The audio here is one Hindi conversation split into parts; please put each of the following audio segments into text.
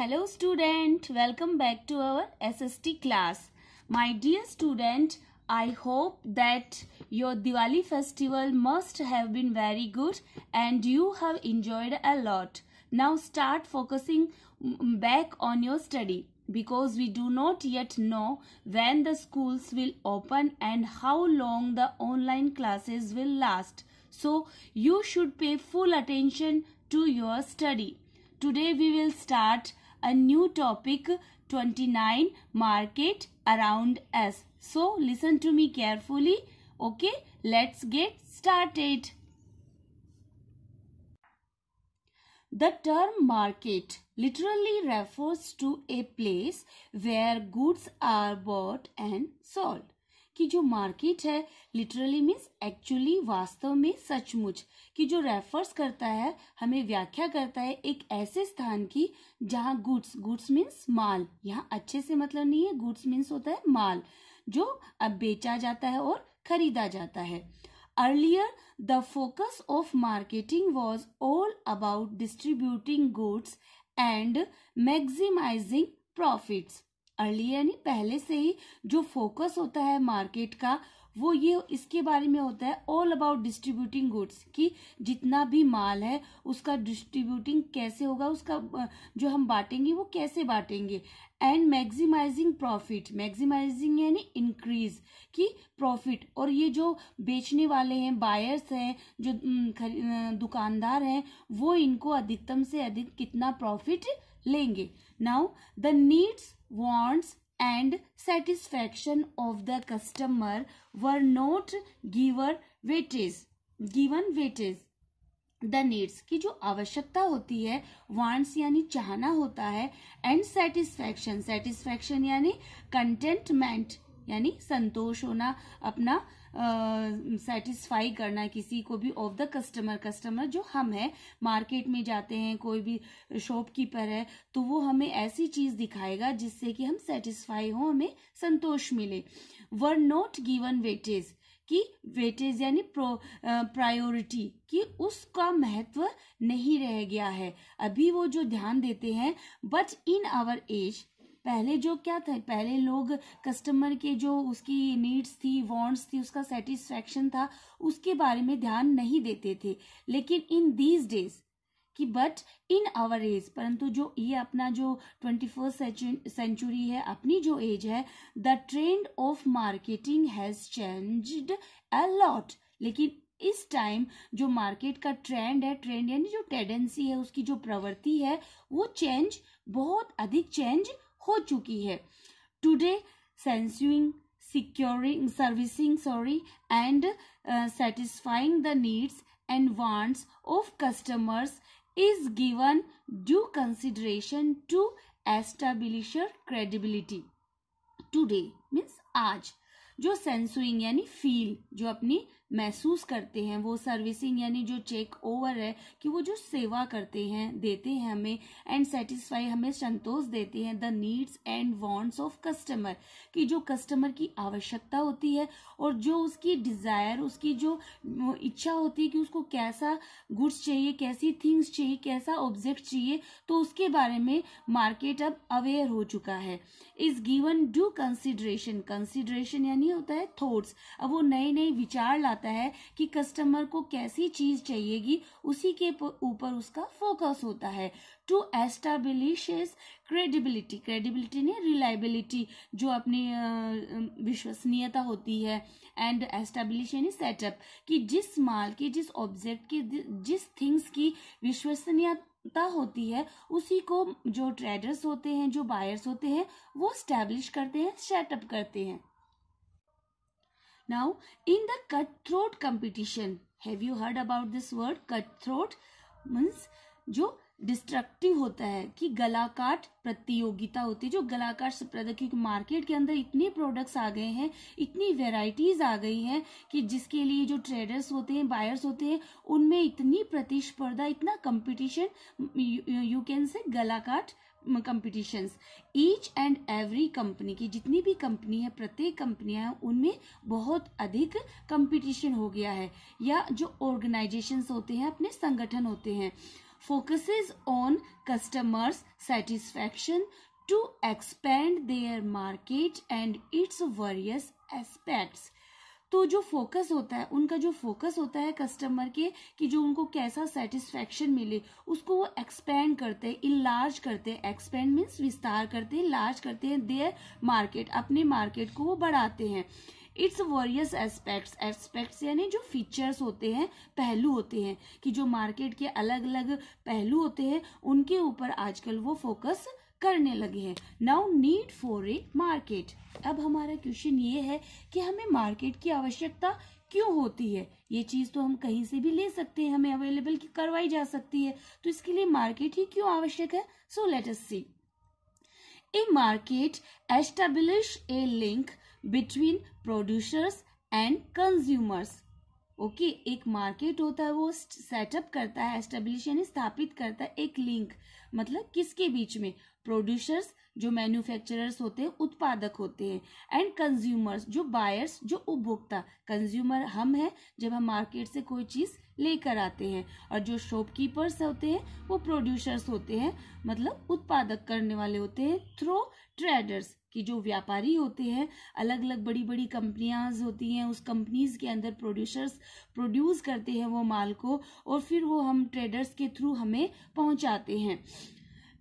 Hello student, welcome back to our SST class. My dear student, I hope that your Diwali festival must have been very good and you have enjoyed a lot. Now start focusing back on your study because we do not yet know when the schools will open and how long the online classes will last. So you should pay full attention to your study. Today we will start a new topic 29 market around us so listen to me carefully okay let's get started The term market literally refers to a place where goods are bought and sold. कि जो मार्केट है लिटरली मीन्स एक्चुअली वास्तव में सचमुच कि जो रेफर्स करता है हमें व्याख्या करता है एक ऐसे स्थान की जहाँ गुड्स गुड्स मीन्स माल यहाँ अच्छे से मतलब नहीं है गुड्स मीन्स होता है माल जो अब बेचा जाता है और खरीदा जाता है earlier the focus of marketing was all about distributing goods and maximising profits early यानी पहले से ही जो फोकस होता है मार्केट का वो ये इसके बारे में होता है ऑल अबाउट डिस्ट्रीब्यूटिंग गुड्स कि जितना भी माल है उसका डिस्ट्रीब्यूटिंग कैसे होगा उसका जो हम बांटेंगे वो कैसे बांटेंगे एंड मैक्सिमाइजिंग प्रॉफिट मैक्सिमाइजिंग यानी इंक्रीज कि प्रॉफिट और ये जो बेचने वाले हैं बायर्स हैं जो दुकानदार हैं वो इनको अधिकतम से अधिक कितना प्रॉफिट लेंगे now the needs wants and satisfaction of the customer were not given weightage given weightage the needs की जो आवश्यकता होती है वांट्स यानी चाहना होता है एंड सेटिस्फेक्शन सेटिस्फेक्शन यानी कंटेंटमेंट यानी संतोष होना अपना सेटिस्फाई uh, करना किसी को भी ऑफ द कस्टमर कस्टमर जो हम है मार्केट में जाते हैं कोई भी शॉपकीपर है तो वो हमें ऐसी चीज दिखाएगा जिससे कि हम सेटिस्फाई हो हमें संतोष मिले वर नॉट गिवन वेटेज कि वेटेज यानी प्रायोरिटी कि उसका महत्व नहीं रह गया है अभी वो जो ध्यान देते हैं बट इन आवर एज पहले जो क्या था पहले लोग कस्टमर के जो उसकी नीड्स थी वांट्स थी उसका सेटिस्फेक्शन था उसके बारे में ध्यान नहीं देते थे लेकिन इन दीज डेज कि बट इन आवर एज परंतु जो ये अपना जो ट्वेंटी फर्स्ट सेंचुरी है अपनी जो एज है the trend of marketing has changed a lot लेकिन इस टाइम जो मार्केट का ट्रेंड है ट्रेंड यानी जो टेंडेंसी है उसकी जो प्रवृत्ति है वो चेंज बहुत अधिक चेंज हो चुकी है today sensing securing servicing sorry and satisfying the needs and wants of customers is given due consideration to establish credibility today means आज जो सेंसुइंग यानी फील जो अपनी महसूस करते हैं वो सर्विसिंग यानी जो चेक ओवर है कि वो जो सेवा करते हैं देते हैं हमें एंड सेटिस्फाई हमें संतोष देते हैं the needs and wants of customer कि जो कस्टमर की आवश्यकता होती है और जो उसकी डिजायर उसकी जो इच्छा होती है कि उसको कैसा गुड्स चाहिए कैसी थिंग्स चाहिए कैसा ऑब्जेक्ट चाहिए तो उसके बारे में मार्केट अब अवेयर हो चुका है is given due consideration consideration यानी होता है थॉट्स अब वो नए नए विचार आता है कि कस्टमर को कैसी चीज चाहिएगी उसी के ऊपर उसका फोकस होता है टू एस्टाब्लिश क्रेडिबिलिटी क्रेडिबिलिटी ने रिलायबिलिटी जो अपनी विश्वसनीयता होती है एंड एस्टाब्लिश यानी सेटअप कि जिस माल की जिस ऑब्जेक्ट की जिस थिंग्स की विश्वसनीयता होती है उसी को जो ट्रेडर्स होते हैं जो बायर्स होते हैं वो स्टैब्लिश करते हैं सेटअप करते हैं Now, in the cutthroat competition, have you heard about this word cutthroat? Means, जो डिस्ट्रक्टिव होता है कि गलाकाट प्रतियोगिता होती है जो गलाकाट प्रतियोगिता क्योंकि मार्केट के अंदर इतने प्रोडक्ट्स आ गए हैं इतनी वेराइटीज आ गई हैं कि जिसके लिए जो ट्रेडर्स होते हैं बायर्स होते हैं उनमें इतनी प्रतिस्पर्धा इतना कंपटीशन यू कैन से गलाकाट competitions each and every company की जितनी भी कंपनी है प्रत्येक कंपनियां हैं उनमें बहुत अधिक कंपटीशन हो गया है या जो ऑर्गेनाइजेशंस होते हैं अपने संगठन होते हैं focuses on customers satisfaction to expand their market and its various aspects तो जो फोकस होता है उनका जो फोकस होता है कस्टमर के कि जो उनको कैसा सेटिस्फेक्शन मिले उसको वो एक्सपेंड करते हैं लार्ज करते हैं एक्सपेंड मीन्स विस्तार करते हैं लार्ज करते हैं देयर मार्केट अपने मार्केट को वो बढ़ाते हैं इट्स वॉरियस एस्पेक्ट्स एस्पेक्ट्स यानी जो फीचर्स होते हैं पहलू होते हैं कि जो मार्केट के अलग अलग पहलू होते हैं उनके ऊपर आजकल वो फोकस करने लगे हैं now need for a market अब हमारा क्वेश्चन ये है कि हमें मार्केट की आवश्यकता क्यों होती है ये चीज तो हम कहीं से भी ले सकते हैं हमें अवेलेबल की करवाई जा सकती है तो इसके लिए मार्केट ही क्यों आवश्यक है so let us see a market establish a link between producers and consumers okay एक मार्केट होता है वो सेटअप करता है एस्टेब्लिश यानी स्थापित करता है एक लिंक मतलब किसके बीच में प्रोड्यूसर्स जो मैन्युफैक्चरर्स होते हैं उत्पादक होते हैं एंड कंज्यूमर्स जो बायर्स जो उपभोक्ता कंज्यूमर हम हैं जब हम मार्केट से कोई चीज़ लेकर आते हैं और जो शॉपकीपर्स होते हैं वो प्रोड्यूसर्स होते हैं मतलब उत्पादक करने वाले होते हैं थ्रो ट्रेडर्स कि जो व्यापारी होते हैं अलग अलग बड़ी बड़ी कंपनियाज होती हैं उस कंपनीज के अंदर प्रोड्यूसर्स प्रोड्यूस करते हैं वो माल को और फिर वो हम ट्रेडर्स के थ्रू हमें पहुंचाते हैं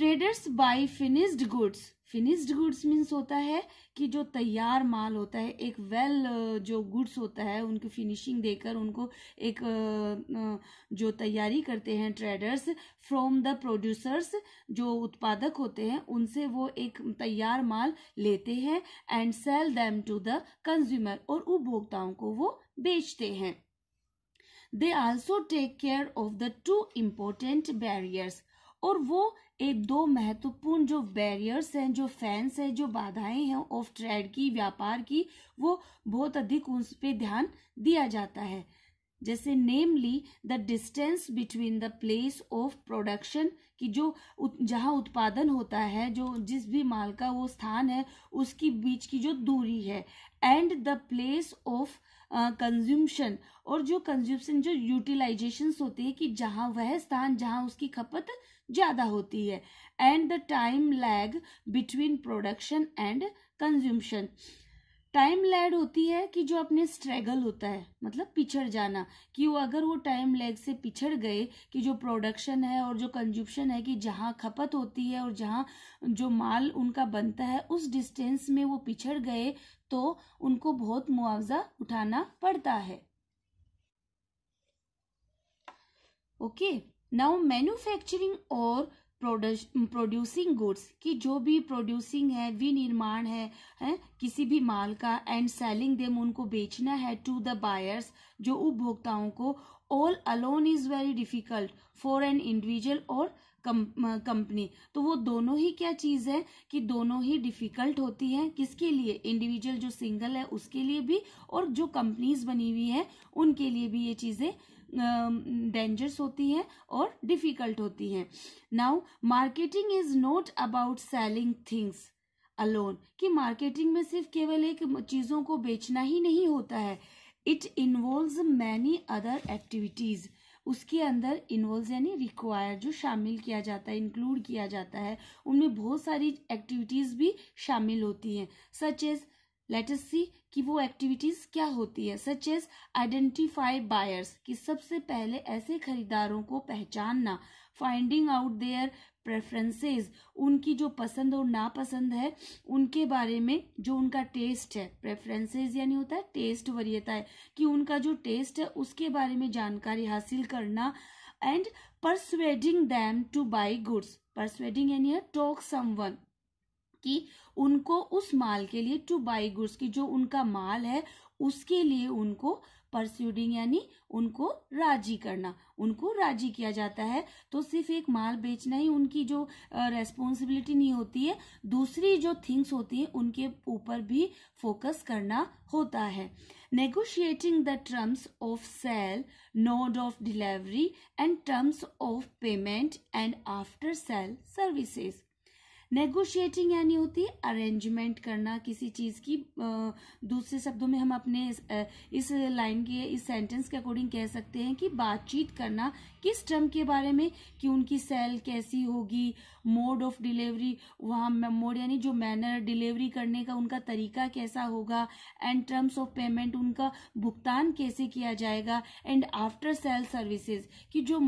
traders buy finished goods finished goods means होता है कि जो तैयार माल होता है एक वेल well, जो गुड्स होता है उनकी फिनिशिंग देकर उनको एक जो तैयारी करते हैं ट्रेडर्स फ्रॉम द प्रोड्यूसर्स जो उत्पादक होते हैं उनसे वो एक तैयार माल लेते हैं and sell them to the consumer और उपभोक्ताओं को वो बेचते हैं they also take care of the two important barriers और वो एक दो महत्वपूर्ण जो बैरियर्स हैं जो फैंस हैं जो बाधाएं हैं ऑफ ट्रेड की व्यापार की वो बहुत अधिक उस पर ध्यान दिया जाता है जैसे namely the distance between the place of production कि जो जहाँ उत्पादन होता है जो जिस भी माल का वो स्थान है उसकी बीच की जो दूरी है and the place of consumption और जो कंज्यूमशन जो यूटिलाइजेशन होती है कि जहाँ वह स्थान जहाँ उसकी खपत ज़्यादा होती है and the time lag between production and consumption time lag होती है कि जो अपने स्ट्रगल होता है मतलब पिछड़ जाना कि वो अगर वो टाइम लैग से पिछड़ गए कि जो प्रोडक्शन है और जो कंज्यूप्शन है कि जहाँ खपत होती है और जहाँ जो माल उनका बनता है उस डिस्टेंस में वो पिछड़ गए तो उनको बहुत मुआवजा उठाना पड़ता है ओके नाउ मैन्युफैक्चरिंग और प्रोड्यूसिंग गुड्स कि जो भी प्रोड्यूसिंग है विनिर्माण है, है किसी भी माल का एंड सेलिंग देम उनको बेचना है टू द बायर्स जो उपभोक्ताओं को all alone is very difficult for an individual और कंपनी तो वो दोनों ही क्या चीज़ है कि दोनों ही डिफिकल्ट होती है किसके लिए इंडिविजुअल जो सिंगल है उसके लिए भी और जो कंपनीज बनी हुई है उनके लिए भी ये चीज़ें डेंजरस होती हैं और डिफिकल्ट होती हैं now marketing is not about selling things alone कि मार्केटिंग में सिर्फ केवल एक चीज़ों को बेचना ही नहीं होता है it involve many other activities उसके अंदर इन्वॉल्व यानी रिक्वायर जो शामिल किया जाता है इंक्लूड किया जाता है उनमें बहुत सारी एक्टिविटीज़ भी शामिल होती हैं सच एज़ लेटस सी कि वो एक्टिविटीज़ क्या होती है सच एज आइडेंटिफाई बायर्स कि सबसे पहले ऐसे खरीदारों को पहचानना फाइंडिंग आउट देयर प्रेफरेंसेस उनकी जो पसंद और नापसंद है उनके बारे में जो उनका टेस्ट है प्रेफरेंसेस यानी होता है टेस्ट वरीयता है कि उनका जो टेस्ट है उसके बारे में जानकारी हासिल करना and persuading them to buy goods persuading यानी है टॉक समवन कि उनको उस माल के लिए टू बाई गुड्स की जो उनका माल है उसके लिए उनको परस्यूडिंग यानी उनको राजी करना उनको राजी किया जाता है तो सिर्फ एक माल बेचना ही उनकी जो रेस्पॉन्सिबिलिटी नहीं होती है दूसरी जो थिंग्स होती हैं उनके ऊपर भी फोकस करना होता है negotiating the terms of sale mode of delivery and terms of payment and after sale services negotiating यानी होती है अरेंजमेंट करना किसी चीज की दूसरे शब्दों में हम अपने इस लाइन के इस सेंटेंस के अकॉर्डिंग कह सकते हैं कि बातचीत करना किस टर्म के बारे में कि उनकी सेल कैसी होगी मोड ऑफ डिलीवरी वहाँ मोड यानी जो मैनर डिलीवरी करने का उनका तरीका कैसा होगा एंड टर्म्स ऑफ पेमेंट उनका भुगतान कैसे किया जाएगा एंड आफ्टर सेल सर्विसेज कि जो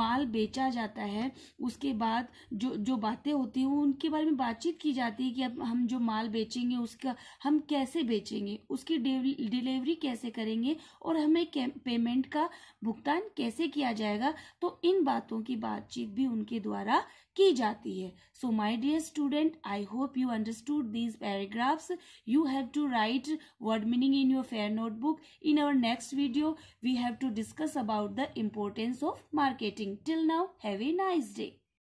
माल बेचा जाता है उसके बाद जो जो बातें होती हैं उनके बारे में बातचीत की जाती है कि अब हम जो माल बेचेंगे उसका हम कैसे बेचेंगे उसकी डिलीवरी कैसे करेंगे और हमें पेमेंट का भुगतान कैसे किया जाएगा तो इन बातों की बातचीत भी उनके द्वारा की जाती है so my dear student I hope you understood these paragraphs you have to write word meaning in your fair notebook in our next video we have to discuss about the importance of marketing till now have a nice day